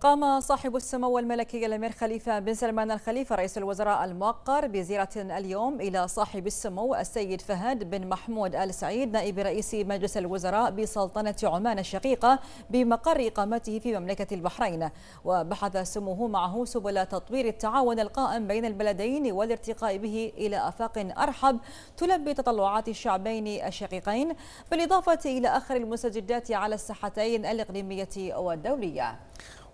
قام صاحب السمو الملكي الأمير خليفة بن سلمان الخليفة رئيس الوزراء الموقر بزيارة اليوم إلى صاحب السمو السيد فهد بن محمود آل سعيد نائب رئيس مجلس الوزراء بسلطنة عمان الشقيقة بمقر إقامته في مملكة البحرين وبحث سموه معه سبل تطوير التعاون القائم بين البلدين والارتقاء به إلى آفاق أرحب تلبي تطلعات الشعبين الشقيقين بالإضافة إلى آخر المستجدات على الساحتين الإقليمية والدولية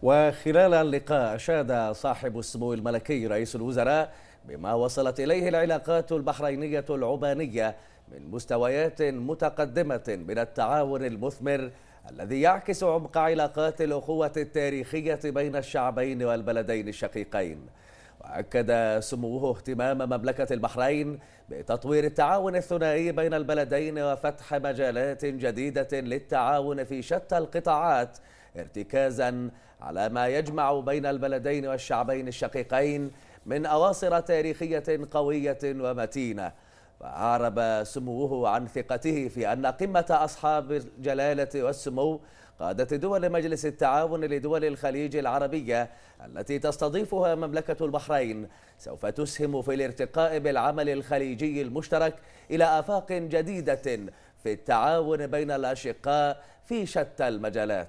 وخلال اللقاء أشاد صاحب السمو الملكي رئيس الوزراء بما وصلت إليه العلاقات البحرينية العمانية من مستويات متقدمة من التعاون المثمر الذي يعكس عمق علاقات الأخوة التاريخية بين الشعبين والبلدين الشقيقين وأكد سموه اهتمام مملكة البحرين بتطوير التعاون الثنائي بين البلدين وفتح مجالات جديدة للتعاون في شتى القطاعات ارتكازا على ما يجمع بين البلدين والشعبين الشقيقين من أواصر تاريخية قوية ومتينة وعرب سموه عن ثقته في أن قمة أصحاب الجلالة والسمو قادة دول مجلس التعاون لدول الخليج العربية التي تستضيفها مملكة البحرين سوف تسهم في الارتقاء بالعمل الخليجي المشترك إلى آفاق جديدة في التعاون بين الأشقاء في شتى المجالات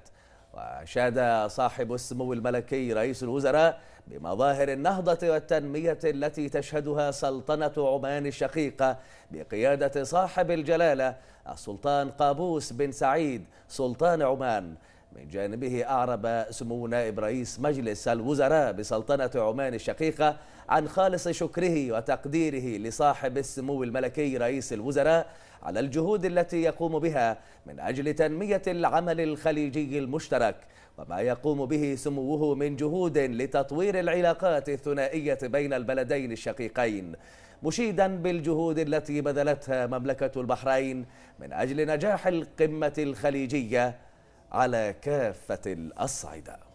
وأشاد صاحب السمو الملكي رئيس الوزراء بمظاهر النهضة والتنمية التي تشهدها سلطنة عمان الشقيقة بقيادة صاحب الجلالة السلطان قابوس بن سعيد سلطان عمان من جانبه أعرب سمو نائب رئيس مجلس الوزراء بسلطنة عمان الشقيقة عن خالص شكره وتقديره لصاحب السمو الملكي رئيس الوزراء على الجهود التي يقوم بها من أجل تنمية العمل الخليجي المشترك وما يقوم به سموه من جهود لتطوير العلاقات الثنائية بين البلدين الشقيقين مشيدا بالجهود التي بذلتها مملكة البحرين من أجل نجاح القمة الخليجية على كافة الأصعدة